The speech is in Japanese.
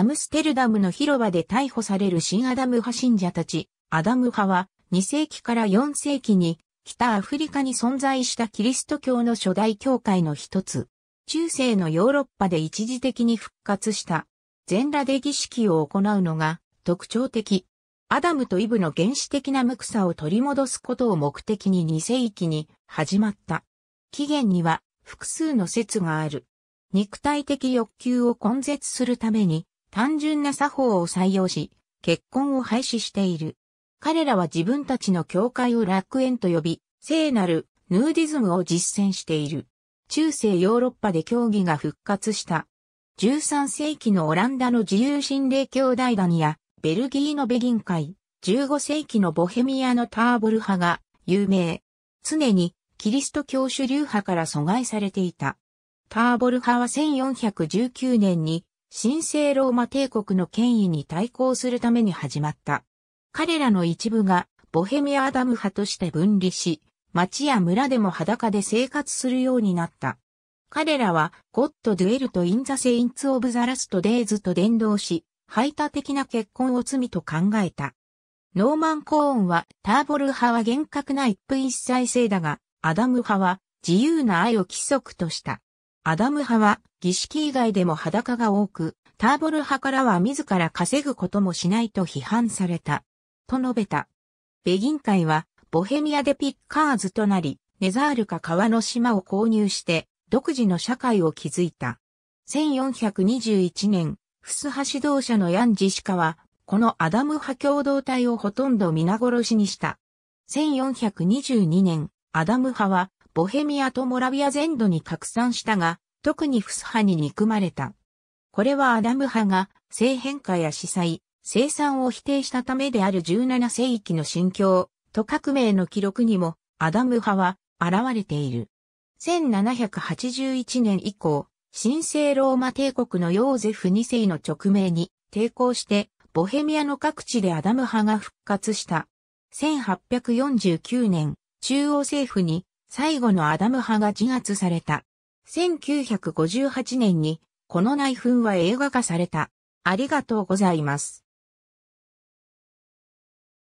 アムステルダムの広場で逮捕される新アダム派信者たち、アダム派は2世紀から4世紀に北アフリカに存在したキリスト教の初代教会の一つ。中世のヨーロッパで一時的に復活した。全裸で儀式を行うのが特徴的。アダムとイブの原始的な無草を取り戻すことを目的に2世紀に始まった。起源には複数の説がある。肉体的欲求を根絶するために単純な作法を採用し、結婚を廃止している。彼らは自分たちの教会を楽園と呼び、聖なるヌーディズムを実践している。中世ヨーロッパで教義が復活した。13世紀のオランダの自由心霊教ダ団ダニや、ベルギーのベギン会、15世紀のボヘミアのターボル派が有名。常にキリスト教主流派から阻害されていた。ターボル派は1419年に神聖ローマ帝国の権威に対抗するために始まった。彼らの一部がボヘミア・アダム派として分離し、町や村でも裸で生活するようになった。彼らは、ゴッド・デュエルとインザ・セインツ・オブ・ザ・ラスト・デイズと伝道し、排他的な結婚を罪と考えた。ノーマン・コーンは、ターボル派は厳格な一夫一妻制だが、アダム派は自由な愛を規則とした。アダム派は儀式以外でも裸が多く、ターボル派からは自ら稼ぐこともしないと批判された。と述べた。ベギン会はボヘミアでピッカーズとなり、ネザールか川の島を購入して独自の社会を築いた。1421年、フス派指導者のヤンジシカは、このアダム派共同体をほとんど皆殺しにした。1422年、アダム派はボヘミアとモラビア全土に拡散したが、特にフス派に憎まれた。これはアダム派が性変化や司祭、生産を否定したためである17世紀の心境、と革命の記録にもアダム派は現れている。1781年以降、神聖ローマ帝国のヨーゼフ2世の直命に抵抗してボヘミアの各地でアダム派が復活した。1849年、中央政府に最後のアダム派が自圧された。1958年にこの内紛は映画化された。ありがとうございます。